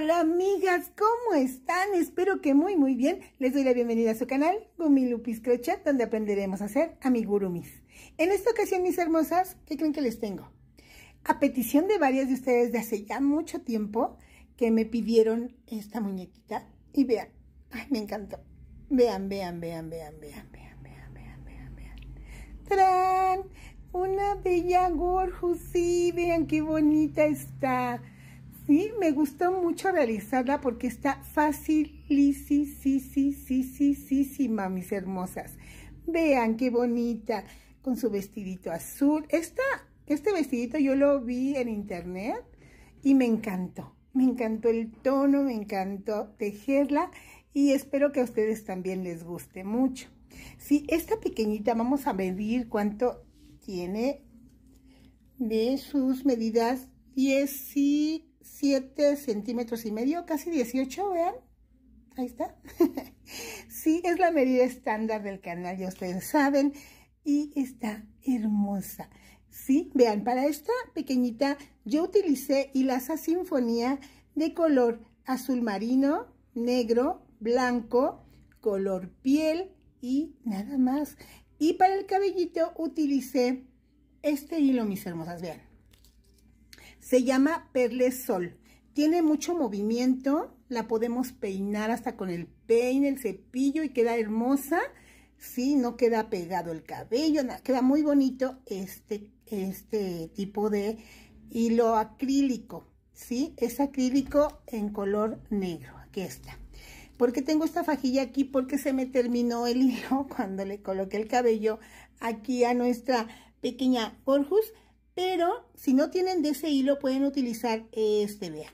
Hola amigas, ¿cómo están? Espero que muy muy bien. Les doy la bienvenida a su canal Gumilupis Crochet, donde aprenderemos a hacer amigurumis. En esta ocasión, mis hermosas, ¿qué creen que les tengo? A petición de varias de ustedes de hace ya mucho tiempo que me pidieron esta muñequita. Y vean, ay, me encantó. Vean, vean, vean, vean, vean, vean, vean, vean, vean, vean. Tran, Una bella Gorju, sí, vean qué bonita está. Y me gustó mucho realizarla porque está fácil, sí, sí, sí, sí, sí, sí, mis hermosas. Vean qué bonita, con su vestidito azul. Esta, este vestidito yo lo vi en internet y me encantó. Me encantó el tono, me encantó tejerla y espero que a ustedes también les guste mucho. Sí, esta pequeñita vamos a medir cuánto tiene de sus medidas 10 sí. 7 centímetros y medio, casi 18, vean. Ahí está. sí, es la medida estándar del canal, ya ustedes saben. Y está hermosa. Sí, vean, para esta pequeñita yo utilicé hilaza sinfonía de color azul marino, negro, blanco, color piel y nada más. Y para el cabellito utilicé este hilo, mis hermosas, vean. Se llama Perle Sol. Tiene mucho movimiento, la podemos peinar hasta con el peine, el cepillo y queda hermosa. Sí, no queda pegado el cabello, queda muy bonito este, este tipo de hilo acrílico. ¿sí? Es acrílico en color negro, aquí está. ¿Por qué tengo esta fajilla aquí? Porque se me terminó el hilo cuando le coloqué el cabello aquí a nuestra pequeña Corjus. Pero si no tienen de ese hilo, pueden utilizar este, vean.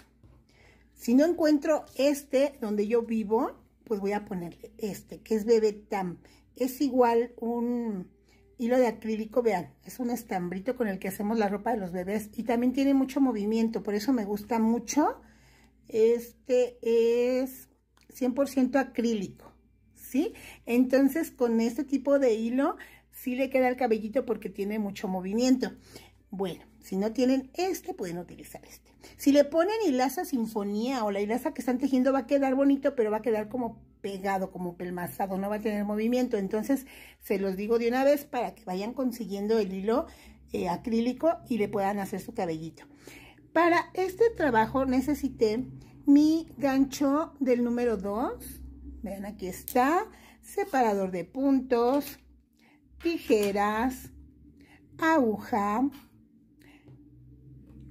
Si no encuentro este donde yo vivo, pues voy a ponerle este, que es tam, Es igual un hilo de acrílico, vean, es un estambrito con el que hacemos la ropa de los bebés. Y también tiene mucho movimiento, por eso me gusta mucho. Este es 100% acrílico, ¿sí? Entonces, con este tipo de hilo, sí le queda el cabellito porque tiene mucho movimiento. Bueno, si no tienen este, pueden utilizar este. Si le ponen hilaza sinfonía o la hilaza que están tejiendo va a quedar bonito, pero va a quedar como pegado, como pelmazado, no va a tener movimiento. Entonces, se los digo de una vez para que vayan consiguiendo el hilo eh, acrílico y le puedan hacer su cabellito. Para este trabajo necesité mi gancho del número 2. Vean, aquí está. Separador de puntos, tijeras, aguja,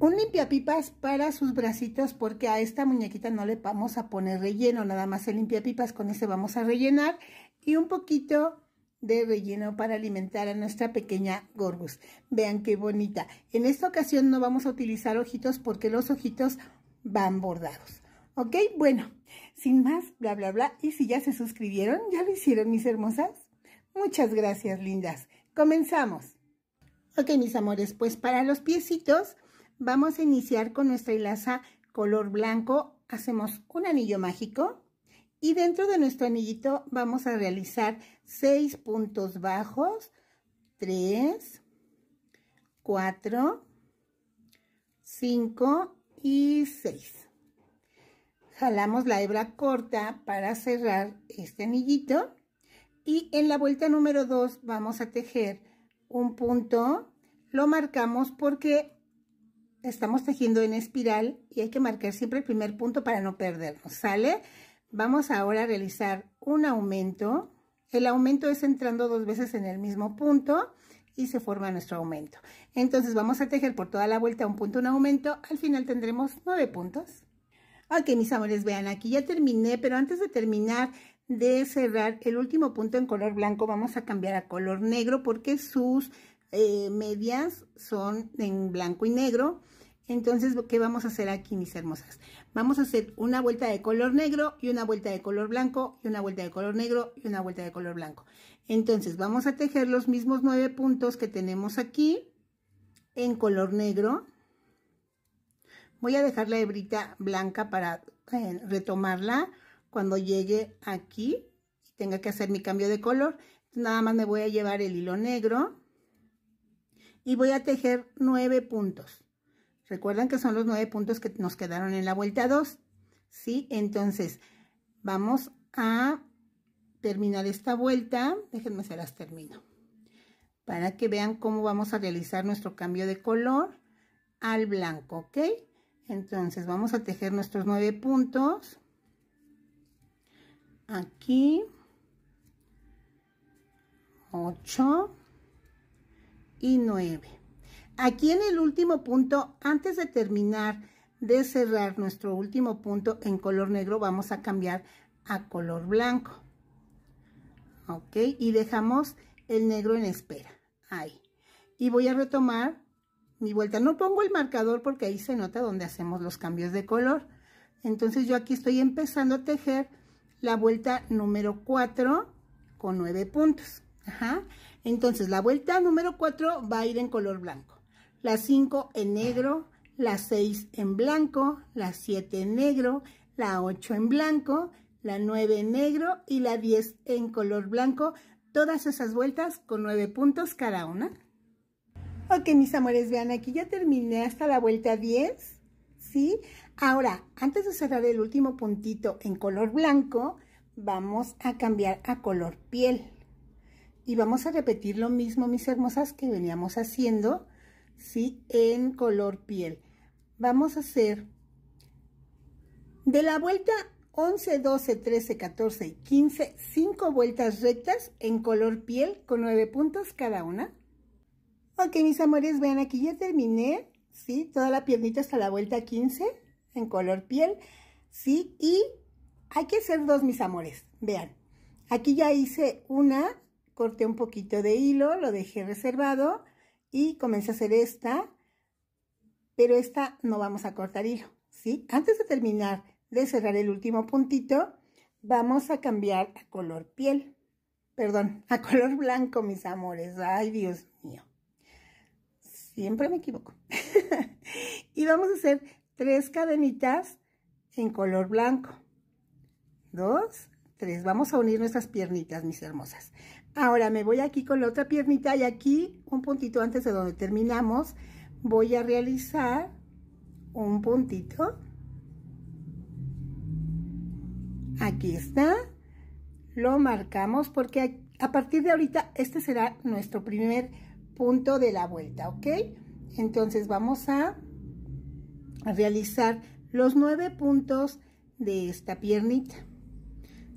un limpiapipas para sus bracitos porque a esta muñequita no le vamos a poner relleno, nada más el limpiapipas, con ese vamos a rellenar y un poquito de relleno para alimentar a nuestra pequeña Gorgus. Vean qué bonita. En esta ocasión no vamos a utilizar ojitos porque los ojitos van bordados. ¿Ok? Bueno, sin más, bla, bla, bla. Y si ya se suscribieron, ya lo hicieron mis hermosas. Muchas gracias, lindas. Comenzamos. Ok, mis amores, pues para los piecitos Vamos a iniciar con nuestra hilaza color blanco. Hacemos un anillo mágico y dentro de nuestro anillito vamos a realizar seis puntos bajos. 3, 4, 5 y 6. Jalamos la hebra corta para cerrar este anillito y en la vuelta número 2 vamos a tejer un punto, lo marcamos porque estamos tejiendo en espiral y hay que marcar siempre el primer punto para no perdernos, ¿sale? Vamos ahora a realizar un aumento. El aumento es entrando dos veces en el mismo punto y se forma nuestro aumento. Entonces vamos a tejer por toda la vuelta un punto, un aumento. Al final tendremos nueve puntos. Ok, mis amores, vean, aquí ya terminé, pero antes de terminar de cerrar el último punto en color blanco, vamos a cambiar a color negro porque sus eh, medias son en blanco y negro entonces, ¿qué vamos a hacer aquí, mis hermosas? Vamos a hacer una vuelta de color negro y una vuelta de color blanco y una vuelta de color negro y una vuelta de color blanco. Entonces, vamos a tejer los mismos nueve puntos que tenemos aquí en color negro. Voy a dejar la hebrita blanca para eh, retomarla cuando llegue aquí y tenga que hacer mi cambio de color. Nada más me voy a llevar el hilo negro y voy a tejer nueve puntos. Recuerdan que son los nueve puntos que nos quedaron en la vuelta 2, ¿sí? Entonces, vamos a terminar esta vuelta. Déjenme hacer las termino. Para que vean cómo vamos a realizar nuestro cambio de color al blanco, ¿ok? Entonces, vamos a tejer nuestros nueve puntos. Aquí. 8 y 9. Aquí en el último punto, antes de terminar de cerrar nuestro último punto en color negro, vamos a cambiar a color blanco. ¿Ok? Y dejamos el negro en espera. Ahí. Y voy a retomar mi vuelta. No pongo el marcador porque ahí se nota donde hacemos los cambios de color. Entonces yo aquí estoy empezando a tejer la vuelta número 4 con 9 puntos. Ajá. Entonces la vuelta número 4 va a ir en color blanco la 5 en negro, la 6 en blanco, la 7 en negro, la 8 en blanco, la 9 en negro y la 10 en color blanco. Todas esas vueltas con 9 puntos cada una. Ok, mis amores, vean, aquí ya terminé hasta la vuelta 10, ¿sí? Ahora, antes de cerrar el último puntito en color blanco, vamos a cambiar a color piel. Y vamos a repetir lo mismo, mis hermosas, que veníamos haciendo ¿sí? En color piel. Vamos a hacer de la vuelta 11, 12, 13, 14 y 15, 5 vueltas rectas en color piel con 9 puntos cada una. Ok, mis amores, vean aquí ya terminé, ¿sí? Toda la piernita hasta la vuelta 15 en color piel, ¿sí? Y hay que hacer dos, mis amores, vean. Aquí ya hice una, corté un poquito de hilo, lo dejé reservado, y comencé a hacer esta, pero esta no vamos a cortar hilo, ¿sí? Antes de terminar de cerrar el último puntito, vamos a cambiar a color piel, perdón, a color blanco, mis amores, ay Dios mío, siempre me equivoco. y vamos a hacer tres cadenitas en color blanco, dos, tres, vamos a unir nuestras piernitas, mis hermosas. Ahora me voy aquí con la otra piernita y aquí, un puntito antes de donde terminamos, voy a realizar un puntito. Aquí está. Lo marcamos porque a partir de ahorita este será nuestro primer punto de la vuelta, ¿ok? Entonces vamos a realizar los nueve puntos de esta piernita.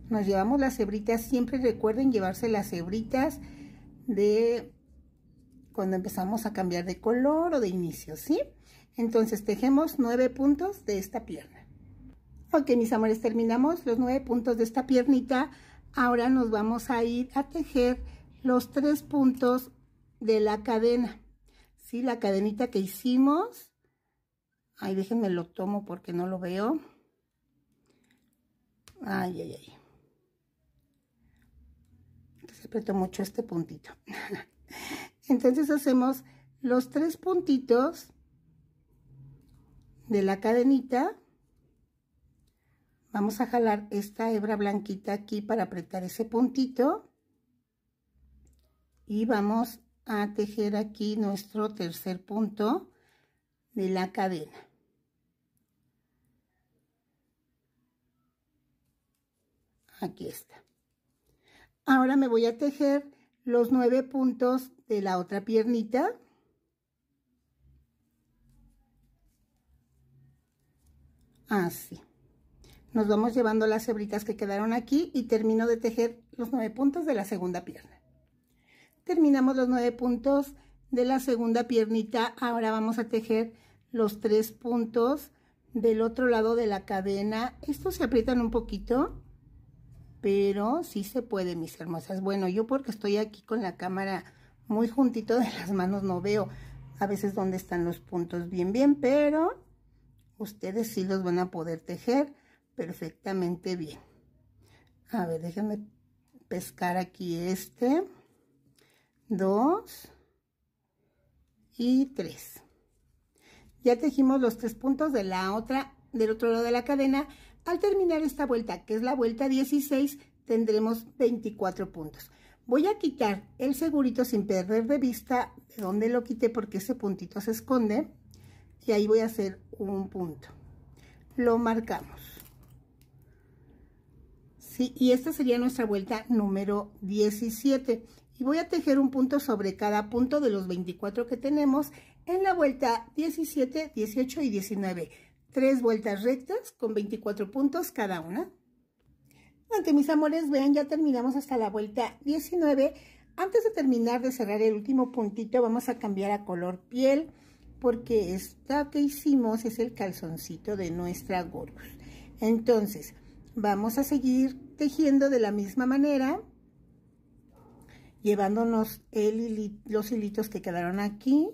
Nos llevamos las hebritas, siempre recuerden llevarse las hebritas de cuando empezamos a cambiar de color o de inicio, ¿sí? Entonces tejemos nueve puntos de esta pierna. Ok, mis amores, terminamos los nueve puntos de esta piernita. Ahora nos vamos a ir a tejer los tres puntos de la cadena. ¿Sí? La cadenita que hicimos. ahí déjenme lo tomo porque no lo veo. Ay, ay, ay apretó mucho este puntito. Entonces hacemos los tres puntitos de la cadenita. Vamos a jalar esta hebra blanquita aquí para apretar ese puntito. Y vamos a tejer aquí nuestro tercer punto de la cadena. Aquí está. Ahora me voy a tejer los nueve puntos de la otra piernita. Así. Nos vamos llevando las hebritas que quedaron aquí y termino de tejer los nueve puntos de la segunda pierna. Terminamos los nueve puntos de la segunda piernita. Ahora vamos a tejer los tres puntos del otro lado de la cadena. Estos se aprietan un poquito pero sí se puede, mis hermosas. Bueno, yo porque estoy aquí con la cámara muy juntito de las manos, no veo a veces dónde están los puntos bien, bien, pero ustedes sí los van a poder tejer perfectamente bien. A ver, déjenme pescar aquí este, dos y tres. Ya tejimos los tres puntos de la otra, del otro lado de la cadena, al terminar esta vuelta, que es la vuelta 16, tendremos 24 puntos. Voy a quitar el segurito sin perder de vista de dónde lo quité porque ese puntito se esconde. Y ahí voy a hacer un punto. Lo marcamos. Sí, y esta sería nuestra vuelta número 17. Y voy a tejer un punto sobre cada punto de los 24 que tenemos en la vuelta 17, 18 y 19 tres vueltas rectas con 24 puntos cada una. Ante mis amores, vean, ya terminamos hasta la vuelta 19. Antes de terminar de cerrar el último puntito, vamos a cambiar a color piel porque esta que hicimos es el calzoncito de nuestra Gorgus. Entonces, vamos a seguir tejiendo de la misma manera, llevándonos los hilitos que quedaron aquí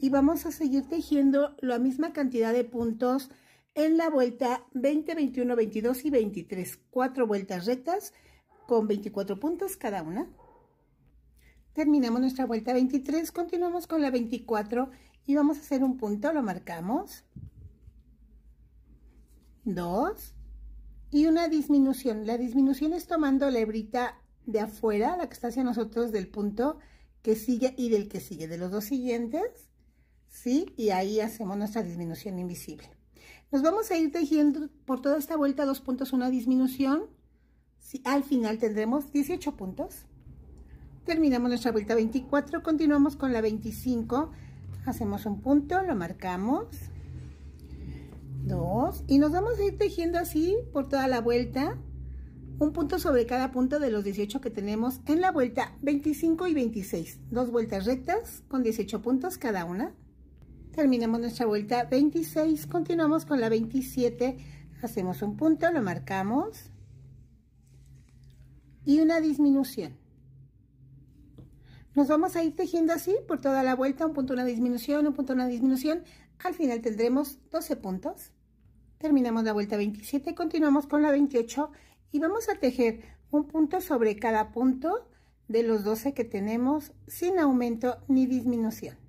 y vamos a seguir tejiendo la misma cantidad de puntos en la vuelta 20, 21, 22 y 23. Cuatro vueltas rectas con 24 puntos cada una. Terminamos nuestra vuelta 23, continuamos con la 24 y vamos a hacer un punto, lo marcamos. Dos. Y una disminución. La disminución es tomando la hebrita de afuera, la que está hacia nosotros del punto que sigue y del que sigue, de los dos siguientes ¿sí? Y ahí hacemos nuestra disminución invisible. Nos vamos a ir tejiendo por toda esta vuelta dos puntos, una disminución. Al final tendremos 18 puntos. Terminamos nuestra vuelta 24, continuamos con la 25. Hacemos un punto, lo marcamos. Dos. Y nos vamos a ir tejiendo así por toda la vuelta. Un punto sobre cada punto de los 18 que tenemos en la vuelta 25 y 26. Dos vueltas rectas con 18 puntos cada una terminamos nuestra vuelta 26 continuamos con la 27 hacemos un punto lo marcamos y una disminución nos vamos a ir tejiendo así por toda la vuelta un punto una disminución un punto una disminución al final tendremos 12 puntos terminamos la vuelta 27 continuamos con la 28 y vamos a tejer un punto sobre cada punto de los 12 que tenemos sin aumento ni disminución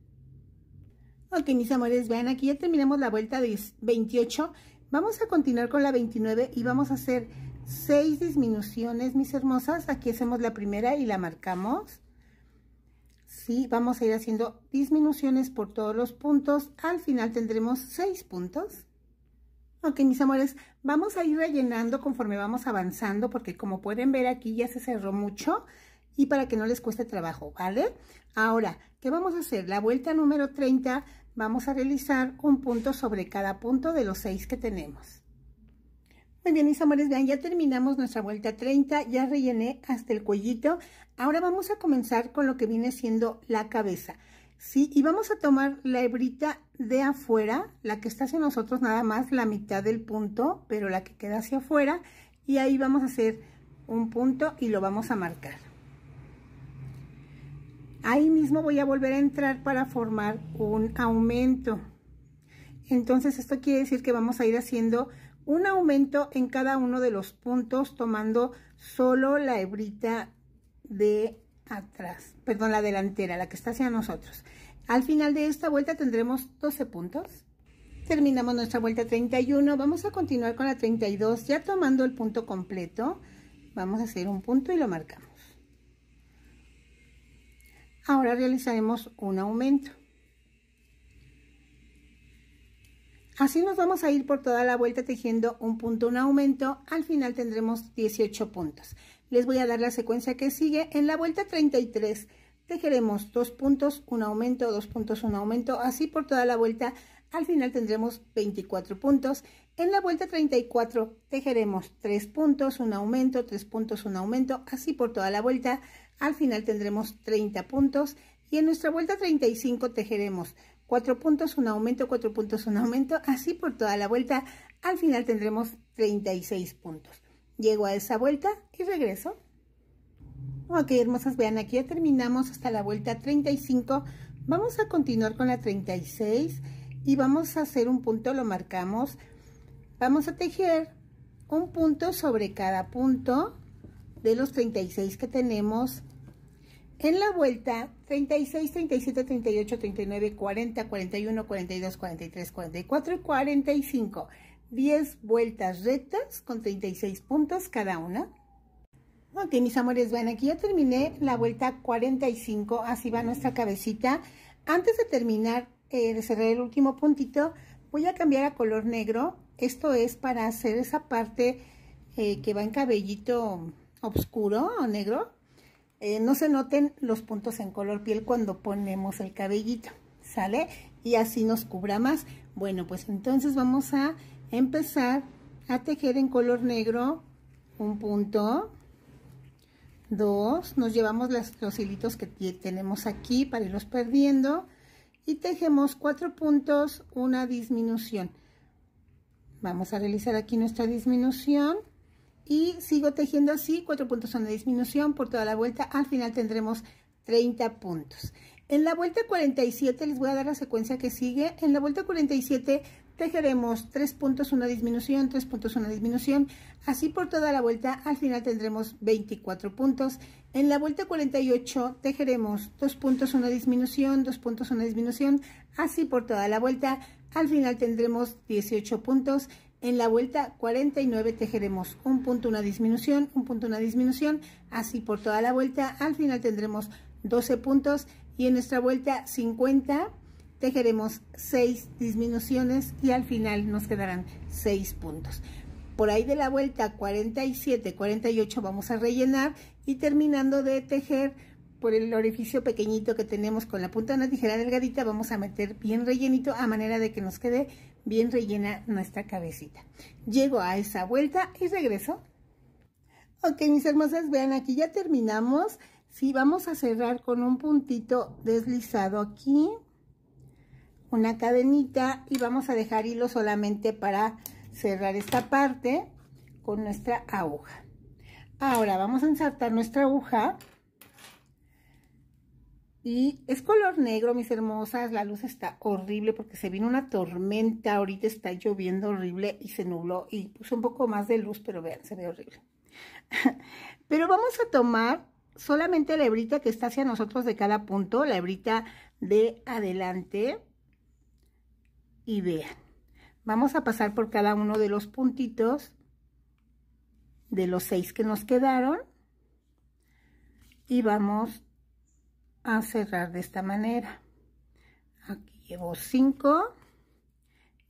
Ok, mis amores, vean, aquí ya terminamos la vuelta de 28. Vamos a continuar con la 29 y vamos a hacer 6 disminuciones, mis hermosas. Aquí hacemos la primera y la marcamos. Sí, vamos a ir haciendo disminuciones por todos los puntos. Al final tendremos 6 puntos. Ok, mis amores, vamos a ir rellenando conforme vamos avanzando porque como pueden ver aquí ya se cerró mucho y para que no les cueste trabajo, ¿vale? Ahora, ¿qué vamos a hacer? La vuelta número 30 vamos a realizar un punto sobre cada punto de los seis que tenemos. Muy bien, mis amores, vean, ya terminamos nuestra vuelta 30, ya rellené hasta el cuellito. Ahora vamos a comenzar con lo que viene siendo la cabeza. Sí, y vamos a tomar la hebrita de afuera, la que está hacia nosotros nada más, la mitad del punto, pero la que queda hacia afuera, y ahí vamos a hacer un punto y lo vamos a marcar ahí mismo voy a volver a entrar para formar un aumento. Entonces esto quiere decir que vamos a ir haciendo un aumento en cada uno de los puntos tomando solo la hebrita de atrás, perdón, la delantera, la que está hacia nosotros. Al final de esta vuelta tendremos 12 puntos. Terminamos nuestra vuelta 31, vamos a continuar con la 32 ya tomando el punto completo. Vamos a hacer un punto y lo marcamos. Ahora realizaremos un aumento. Así nos vamos a ir por toda la vuelta tejiendo un punto, un aumento. Al final tendremos 18 puntos. Les voy a dar la secuencia que sigue. En la vuelta 33 tejeremos dos puntos, un aumento, dos puntos, un aumento. Así por toda la vuelta. Al final tendremos 24 puntos. En la vuelta 34 tejeremos 3 puntos, un aumento, 3 puntos, un aumento, así por toda la vuelta. Al final tendremos 30 puntos y en nuestra vuelta 35 tejeremos 4 puntos, un aumento, 4 puntos, un aumento, así por toda la vuelta. Al final tendremos 36 puntos. Llego a esa vuelta y regreso. Ok, hermosas, vean, aquí ya terminamos hasta la vuelta 35. Vamos a continuar con la 36 y vamos a hacer un punto, lo marcamos. Vamos a tejer un punto sobre cada punto de los 36 que tenemos en la vuelta 36, 37, 38, 39, 40, 41, 42, 43, 44 y 45. 10 vueltas rectas con 36 puntos cada una. Ok, mis amores, bueno, aquí ya terminé la vuelta 45, así va nuestra cabecita. Antes de terminar, eh, de cerrar el último puntito, voy a cambiar a color negro esto es para hacer esa parte eh, que va en cabellito oscuro o negro. Eh, no se noten los puntos en color piel cuando ponemos el cabellito, ¿sale? Y así nos cubra más. Bueno, pues entonces vamos a empezar a tejer en color negro un punto, dos, nos llevamos los hilitos que tenemos aquí para irlos perdiendo y tejemos cuatro puntos, una disminución. Vamos a realizar aquí nuestra disminución y sigo tejiendo así, cuatro puntos son disminución por toda la vuelta, al final tendremos 30 puntos. En la vuelta 47, les voy a dar la secuencia que sigue, en la vuelta 47 tejeremos tres puntos, una disminución, tres puntos, una disminución, así por toda la vuelta, al final tendremos 24 puntos. En la vuelta 48 tejeremos dos puntos, una disminución, dos puntos, una disminución, así por toda la vuelta, al final tendremos 18 puntos. En la vuelta 49 tejeremos un punto, una disminución, un punto, una disminución, así por toda la vuelta. Al final tendremos 12 puntos y en nuestra vuelta 50 tejeremos 6 disminuciones y al final nos quedarán 6 puntos. Por ahí de la vuelta 47, 48 vamos a rellenar y terminando de tejer por el orificio pequeñito que tenemos con la punta de una tijera delgadita, vamos a meter bien rellenito a manera de que nos quede bien rellena nuestra cabecita. Llego a esa vuelta y regreso. Ok, mis hermosas, vean, aquí ya terminamos. Sí, vamos a cerrar con un puntito deslizado aquí, una cadenita y vamos a dejar hilo solamente para cerrar esta parte con nuestra aguja. Ahora vamos a ensartar nuestra aguja y es color negro, mis hermosas. La luz está horrible porque se vino una tormenta. Ahorita está lloviendo horrible y se nubló. Y puse un poco más de luz, pero vean, se ve horrible. pero vamos a tomar solamente la hebrita que está hacia nosotros de cada punto. La hebrita de adelante. Y vean. Vamos a pasar por cada uno de los puntitos. De los seis que nos quedaron. Y vamos a cerrar de esta manera aquí llevo 5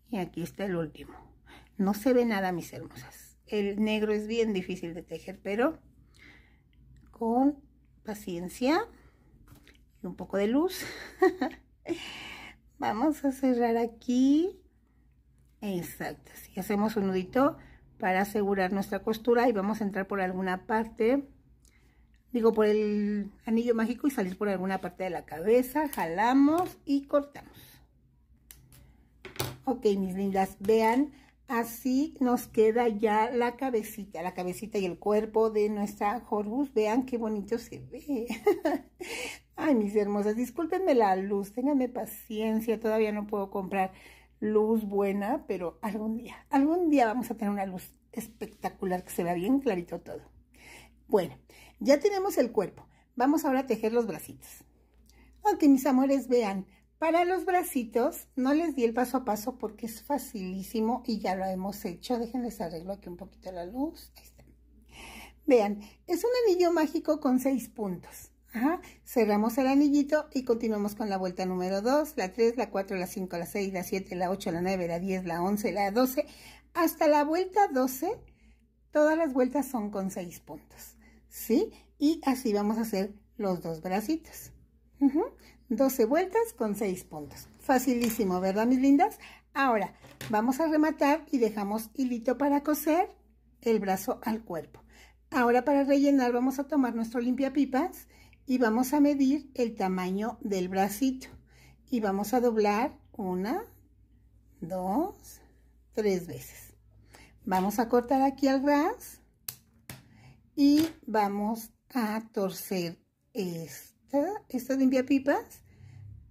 y aquí está el último no se ve nada mis hermosas el negro es bien difícil de tejer pero con paciencia y un poco de luz vamos a cerrar aquí exacto y hacemos un nudito para asegurar nuestra costura y vamos a entrar por alguna parte digo, por el anillo mágico y salir por alguna parte de la cabeza. Jalamos y cortamos. Ok, mis lindas, vean, así nos queda ya la cabecita, la cabecita y el cuerpo de nuestra Horus. Vean qué bonito se ve. Ay, mis hermosas, discúlpenme la luz, ténganme paciencia, todavía no puedo comprar luz buena, pero algún día, algún día vamos a tener una luz espectacular que se vea bien clarito todo. Bueno, ya tenemos el cuerpo. Vamos ahora a tejer los bracitos. aunque mis amores, vean. Para los bracitos, no les di el paso a paso porque es facilísimo y ya lo hemos hecho. Déjenles arreglo aquí un poquito la luz. Ahí Vean, es un anillo mágico con seis puntos. Cerramos el anillito y continuamos con la vuelta número 2, la tres, la cuatro, la cinco, la seis, la siete, la ocho, la nueve, la diez, la once, la doce. Hasta la vuelta 12, todas las vueltas son con seis puntos. ¿sí? Y así vamos a hacer los dos bracitos. 12 vueltas con 6 puntos. Facilísimo, ¿verdad, mis lindas? Ahora, vamos a rematar y dejamos hilito para coser el brazo al cuerpo. Ahora, para rellenar, vamos a tomar nuestro limpiapipas y vamos a medir el tamaño del bracito. Y vamos a doblar una, dos, tres veces. Vamos a cortar aquí al ras y vamos a torcer esta, esta limpiapipas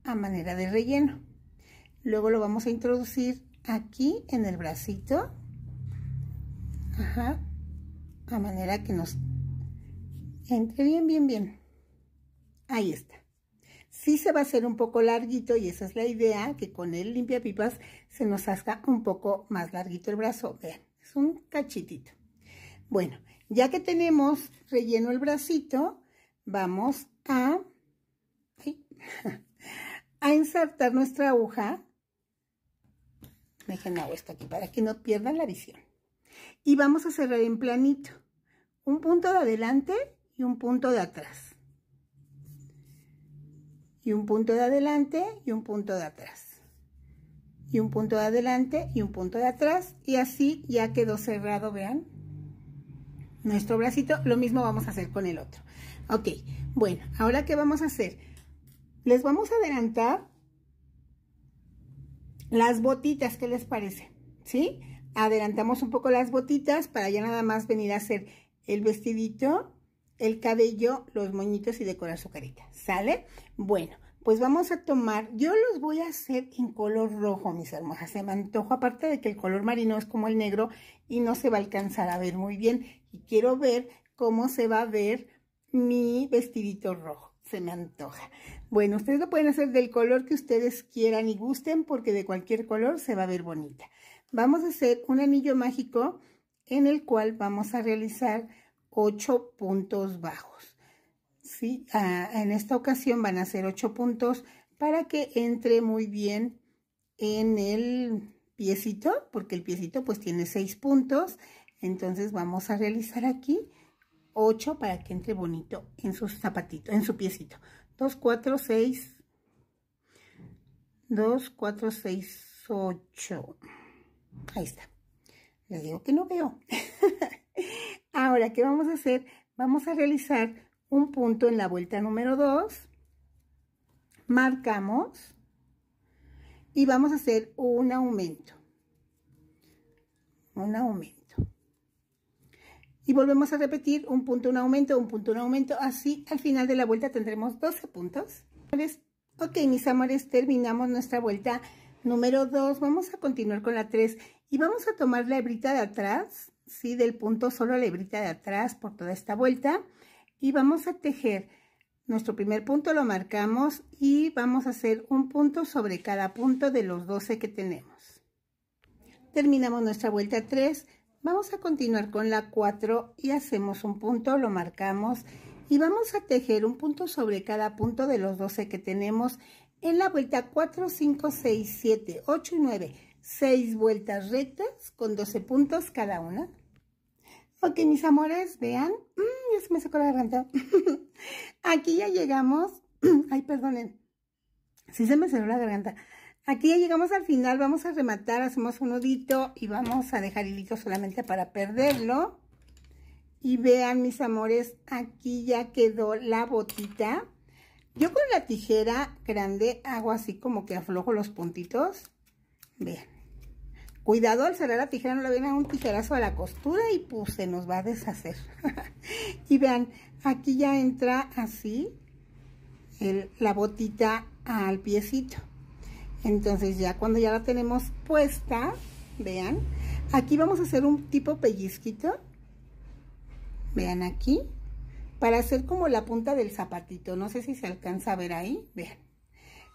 a manera de relleno. Luego lo vamos a introducir aquí en el bracito. Ajá. A manera que nos entre bien, bien, bien. Ahí está. Sí se va a hacer un poco larguito y esa es la idea, que con el limpiapipas se nos haga un poco más larguito el brazo. Vean, es un cachitito. Bueno, ya que tenemos relleno el bracito, vamos a, a insertar nuestra aguja. Dejen la esto aquí para que no pierdan la visión. Y vamos a cerrar en planito. Un punto de adelante y un punto de atrás. Y un punto de adelante y un punto de atrás y un punto de adelante y un punto de atrás y así ya quedó cerrado, vean nuestro bracito, lo mismo vamos a hacer con el otro. Ok, bueno, ahora ¿qué vamos a hacer? Les vamos a adelantar las botitas, ¿qué les parece? ¿Sí? Adelantamos un poco las botitas para ya nada más venir a hacer el vestidito, el cabello, los moñitos y decorar su carita. ¿Sale? Bueno, pues vamos a tomar, yo los voy a hacer en color rojo, mis hermosas, se me antoja, aparte de que el color marino es como el negro y no se va a alcanzar a ver muy bien, y quiero ver cómo se va a ver mi vestidito rojo, se me antoja. Bueno, ustedes lo pueden hacer del color que ustedes quieran y gusten, porque de cualquier color se va a ver bonita. Vamos a hacer un anillo mágico en el cual vamos a realizar ocho puntos bajos sí, ah, en esta ocasión van a ser 8 puntos para que entre muy bien en el piecito, porque el piecito pues tiene 6 puntos, entonces vamos a realizar aquí 8 para que entre bonito en su zapatito, en su piecito. 2, 4, 6, 2, 4, 6, 8. Ahí está. Les digo que no veo. Ahora, ¿qué vamos a hacer? Vamos a realizar un punto en la vuelta número 2, marcamos y vamos a hacer un aumento. Un aumento. Y volvemos a repetir un punto, un aumento, un punto, un aumento. Así al final de la vuelta tendremos 12 puntos. Ok, mis amores, terminamos nuestra vuelta número 2. Vamos a continuar con la 3 y vamos a tomar la hebrita de atrás, ¿sí? Del punto, solo la hebrita de atrás por toda esta vuelta y vamos a tejer. Nuestro primer punto lo marcamos y vamos a hacer un punto sobre cada punto de los 12 que tenemos. Terminamos nuestra vuelta 3. Vamos a continuar con la 4 y hacemos un punto, lo marcamos y vamos a tejer un punto sobre cada punto de los 12 que tenemos en la vuelta 4, 5, 6, 7, 8 y 9. 6 vueltas rectas con 12 puntos cada una. Ok, mis amores, vean. Mm, ya se me sacó la garganta. Aquí ya llegamos. Ay, perdonen. Sí se me cerró la garganta. Aquí ya llegamos al final. Vamos a rematar. Hacemos un nudito y vamos a dejar hilito solamente para perderlo. Y vean, mis amores, aquí ya quedó la botita. Yo con la tijera grande hago así como que aflojo los puntitos. Vean. Cuidado al cerrar la tijera, no le viene un tijerazo a la costura y pues se nos va a deshacer. y vean, aquí ya entra así la botita al piecito. Entonces ya cuando ya la tenemos puesta, vean, aquí vamos a hacer un tipo pellizquito. Vean aquí, para hacer como la punta del zapatito. No sé si se alcanza a ver ahí, vean.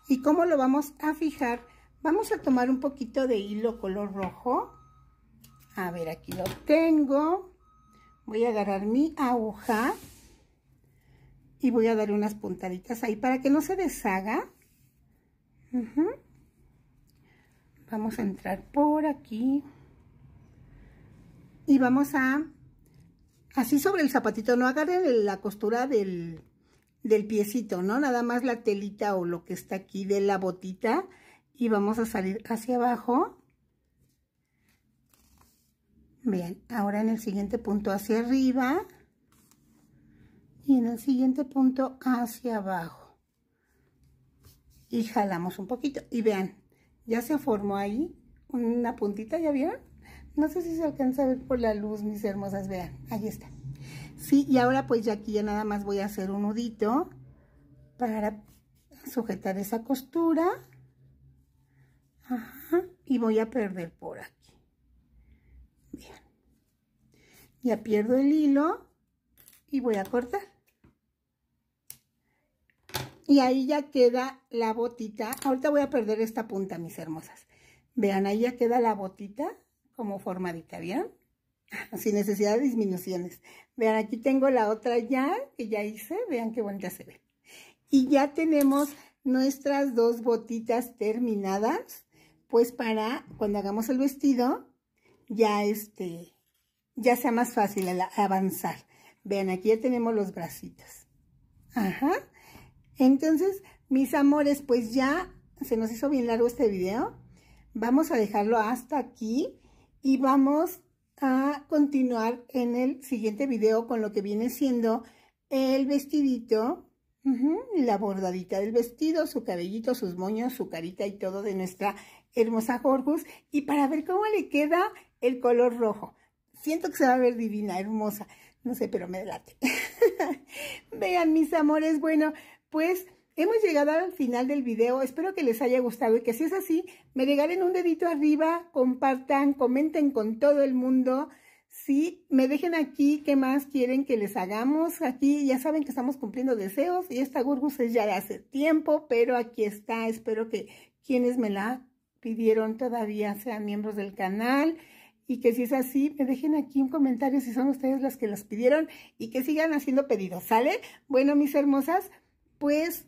¿Y cómo lo vamos a fijar? Vamos a tomar un poquito de hilo color rojo. A ver, aquí lo tengo. Voy a agarrar mi aguja y voy a dar unas puntaditas ahí para que no se deshaga. Vamos a entrar por aquí. Y vamos a, así sobre el zapatito, no agarren la costura del, del piecito, ¿no? Nada más la telita o lo que está aquí de la botita y vamos a salir hacia abajo. Bien, ahora en el siguiente punto hacia arriba y en el siguiente punto hacia abajo. Y jalamos un poquito y vean, ya se formó ahí una puntita, ¿ya vieron? No sé si se alcanza a ver por la luz, mis hermosas, vean, ahí está. Sí, y ahora pues ya aquí ya nada más voy a hacer un nudito para sujetar esa costura. Y voy a perder por aquí. Bien. Ya pierdo el hilo y voy a cortar. Y ahí ya queda la botita. Ahorita voy a perder esta punta, mis hermosas. Vean, ahí ya queda la botita como formadita, bien Sin necesidad de disminuciones. Vean, aquí tengo la otra ya, que ya hice. Vean qué bonita se ve. Y ya tenemos nuestras dos botitas terminadas pues para cuando hagamos el vestido, ya este, ya sea más fácil avanzar. Vean, aquí ya tenemos los bracitos. Ajá. Entonces, mis amores, pues ya se nos hizo bien largo este video. Vamos a dejarlo hasta aquí y vamos a continuar en el siguiente video con lo que viene siendo el vestidito, la bordadita del vestido, su cabellito, sus moños, su carita y todo de nuestra hermosa Gorgus. y para ver cómo le queda el color rojo. Siento que se va a ver divina, hermosa. No sé, pero me late. Vean, mis amores, bueno, pues... Hemos llegado al final del video, espero que les haya gustado y que si es así, me regalen un dedito arriba, compartan, comenten con todo el mundo. Sí, me dejen aquí qué más quieren que les hagamos. Aquí ya saben que estamos cumpliendo deseos y esta Gorgus es ya de hace tiempo, pero aquí está. Espero que quienes me la pidieron todavía sean miembros del canal y que si es así, me dejen aquí un comentario si son ustedes las que los pidieron y que sigan haciendo pedidos, ¿sale? Bueno, mis hermosas, pues,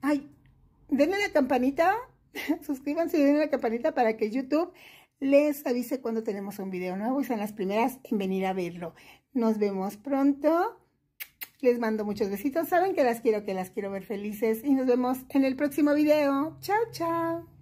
ay, denle la campanita, suscríbanse y denle la campanita para que YouTube les avise cuando tenemos un video nuevo y sean las primeras en venir a verlo. Nos vemos pronto. Les mando muchos besitos. Saben que las quiero, que las quiero ver felices. Y nos vemos en el próximo video. Chao, chao.